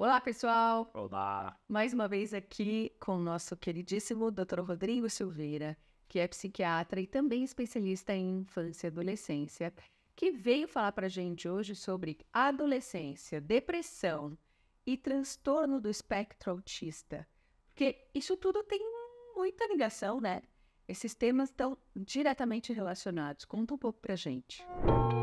Olá, pessoal! Olá! Mais uma vez aqui com o nosso queridíssimo Dr. Rodrigo Silveira, que é psiquiatra e também especialista em infância e adolescência, que veio falar para a gente hoje sobre adolescência, depressão e transtorno do espectro autista. Porque isso tudo tem muita ligação, né? Esses temas estão diretamente relacionados. Conta um pouco para a gente. Música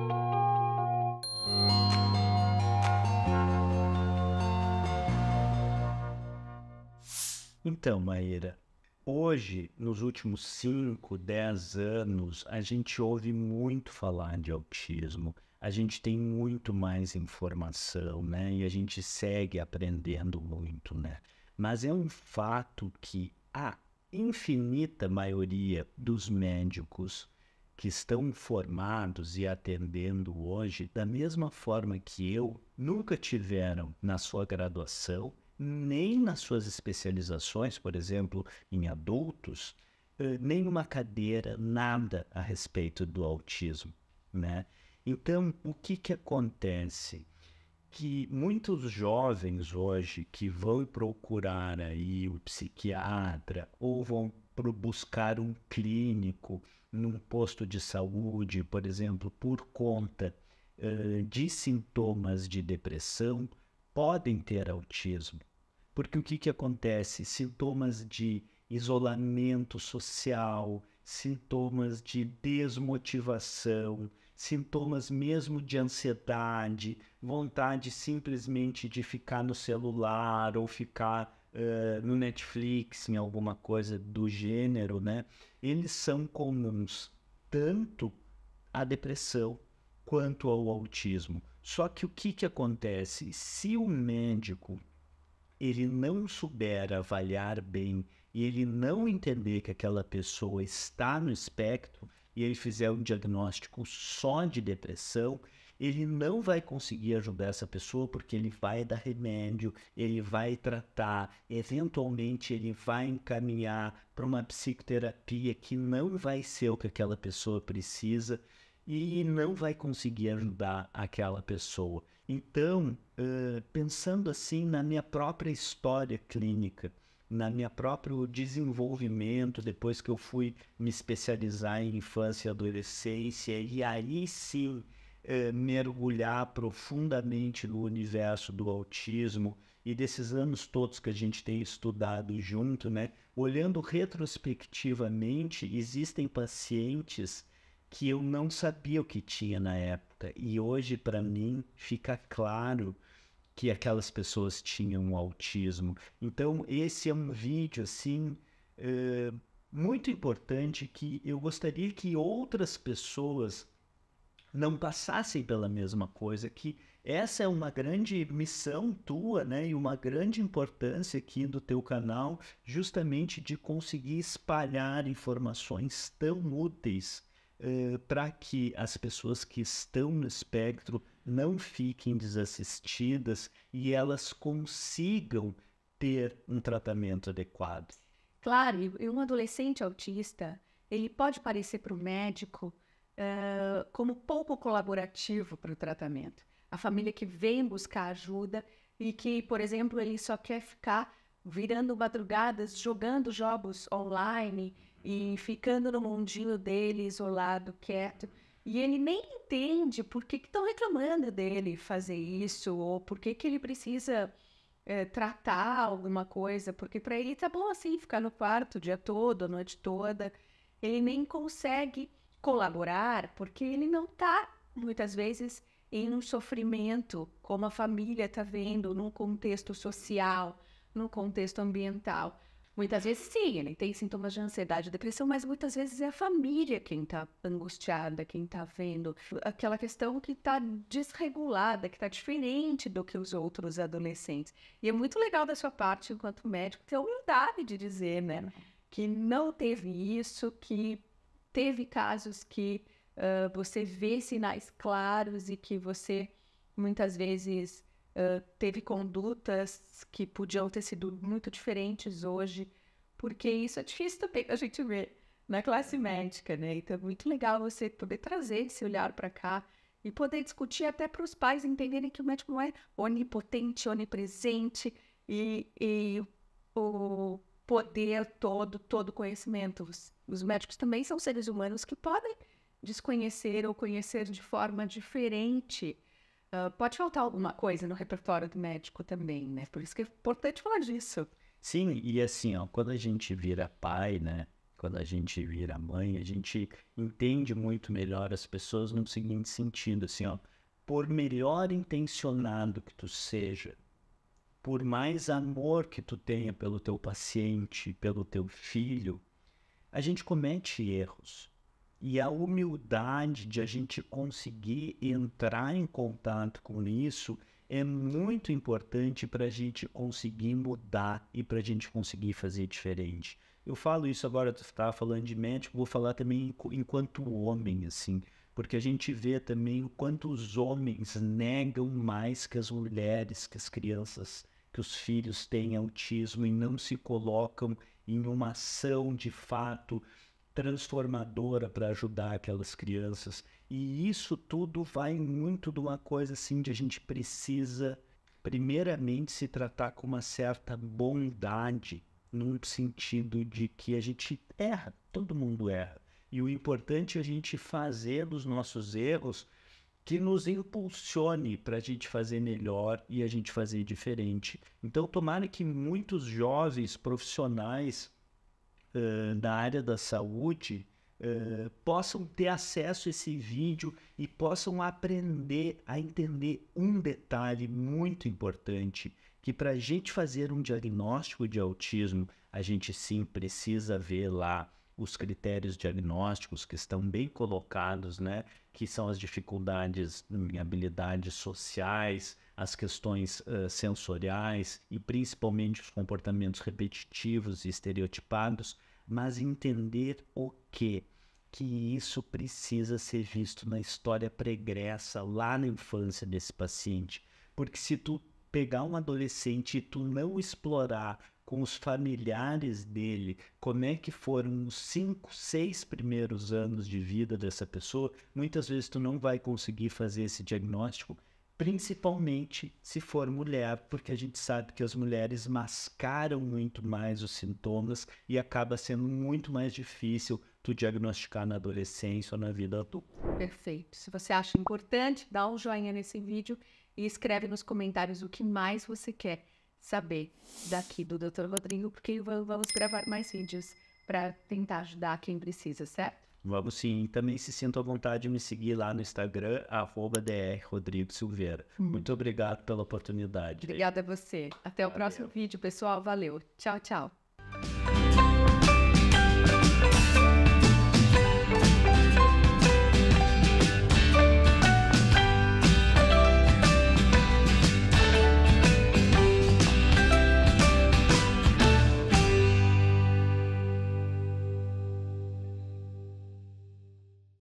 Então, Maíra, hoje, nos últimos 5, 10 anos, a gente ouve muito falar de autismo. A gente tem muito mais informação, né? E a gente segue aprendendo muito, né? Mas é um fato que a infinita maioria dos médicos que estão formados e atendendo hoje, da mesma forma que eu, nunca tiveram na sua graduação nem nas suas especializações, por exemplo, em adultos, eh, nenhuma cadeira, nada a respeito do autismo, né? Então, o que que acontece? Que muitos jovens hoje que vão procurar aí o psiquiatra ou vão buscar um clínico num posto de saúde, por exemplo, por conta uh, de sintomas de depressão, podem ter autismo. Porque o que, que acontece? Sintomas de isolamento social, sintomas de desmotivação, sintomas mesmo de ansiedade, vontade simplesmente de ficar no celular ou ficar uh, no Netflix, em alguma coisa do gênero, né? Eles são comuns tanto à depressão quanto ao autismo. Só que o que, que acontece? Se o médico ele não souber avaliar bem e ele não entender que aquela pessoa está no espectro e ele fizer um diagnóstico só de depressão, ele não vai conseguir ajudar essa pessoa porque ele vai dar remédio, ele vai tratar, eventualmente ele vai encaminhar para uma psicoterapia que não vai ser o que aquela pessoa precisa e não vai conseguir ajudar aquela pessoa. Então, uh, pensando assim na minha própria história clínica, na minha próprio desenvolvimento, depois que eu fui me especializar em infância e adolescência, e aí sim uh, mergulhar profundamente no universo do autismo e desses anos todos que a gente tem estudado junto, né? Olhando retrospectivamente, existem pacientes que eu não sabia o que tinha na época. E hoje, para mim, fica claro que aquelas pessoas tinham autismo. Então, esse é um vídeo, assim, é, muito importante que eu gostaria que outras pessoas não passassem pela mesma coisa, que essa é uma grande missão tua, né, e uma grande importância aqui do teu canal, justamente de conseguir espalhar informações tão úteis eh, para que as pessoas que estão no espectro não fiquem desassistidas e elas consigam ter um tratamento adequado. Claro, e um adolescente autista, ele pode parecer para o médico uh, como pouco colaborativo para o tratamento. A família que vem buscar ajuda e que, por exemplo, ele só quer ficar virando madrugadas, jogando jogos online e ficando no mundinho dele, isolado, quieto. E ele nem entende por que estão reclamando dele fazer isso, ou por que, que ele precisa é, tratar alguma coisa, porque para ele tá bom assim, ficar no quarto o dia todo, a noite toda. Ele nem consegue colaborar, porque ele não tá, muitas vezes, em um sofrimento, como a família tá vendo, num contexto social, num contexto ambiental. Muitas vezes, sim, ele tem sintomas de ansiedade e depressão, mas muitas vezes é a família quem está angustiada, quem está vendo aquela questão que está desregulada, que está diferente do que os outros adolescentes. E é muito legal da sua parte, enquanto médico, ter a humildade de dizer, né? Uhum. Que não teve isso, que teve casos que uh, você vê sinais claros e que você muitas vezes teve condutas que podiam ter sido muito diferentes hoje, porque isso é difícil também a gente ver na classe médica, né? Então é muito legal você poder trazer esse olhar para cá e poder discutir até para os pais entenderem que o médico não é onipotente, onipresente e, e o poder todo, todo conhecimento. Os, os, médicos também são seres humanos que podem desconhecer ou conhecer de forma diferente ah, pode faltar alguma coisa no repertório do médico também, né? Por isso que é importante falar disso. Sim, e assim, ó, quando a gente vira pai, né? Quando a gente vira mãe, a gente entende muito melhor as pessoas no seguinte sentido, assim, ó, por melhor intencionado que tu seja, por mais amor que tu tenha pelo teu paciente, pelo teu filho, a gente comete erros. E a humildade de a gente conseguir entrar em contato com isso é muito importante para a gente conseguir mudar e para a gente conseguir fazer diferente. Eu falo isso agora, tu estava falando de médico, vou falar também enquanto homem, assim, porque a gente vê também o quanto os homens negam mais que as mulheres, que as crianças, que os filhos têm autismo e não se colocam em uma ação de fato transformadora para ajudar aquelas crianças. E isso tudo vai muito de uma coisa assim de a gente precisa primeiramente se tratar com uma certa bondade, num sentido de que a gente erra, todo mundo erra. E o importante é a gente fazer dos nossos erros que nos impulsione para a gente fazer melhor e a gente fazer diferente. Então, tomara que muitos jovens profissionais da eh, na área da saúde uh, possam ter acesso a esse vídeo e possam aprender a entender um detalhe muito importante que para a gente fazer um diagnóstico de autismo a gente sim precisa ver lá os critérios diagnósticos que estão bem colocados, né? Que são as dificuldades, habilidades sociais, as questões uh, sensoriais e principalmente os comportamentos repetitivos e estereotipados, mas entender o que que isso precisa ser visto na história pregressa lá na infância desse paciente, porque se tu pegar um adolescente e tu não explorar com os familiares dele, como é que foram os cinco, seis primeiros anos de vida dessa pessoa, muitas vezes tu não vai conseguir fazer esse diagnóstico principalmente se for mulher, porque a gente sabe que as mulheres mascaram muito mais os sintomas e acaba sendo muito mais difícil tu diagnosticar na adolescência ou na vida adulta. Perfeito. Se você acha importante, dá um joinha nesse vídeo e escreve nos comentários o que mais você quer saber daqui do Dr. Rodrigo, porque vamos gravar mais vídeos para tentar ajudar quem precisa, certo? Vamos sim. também se sinta à vontade de me seguir lá no Instagram, @drrodriguesilveira hum. Muito obrigado pela oportunidade. Obrigada a você. Até o próximo vídeo, pessoal. Valeu. Tchau, tchau.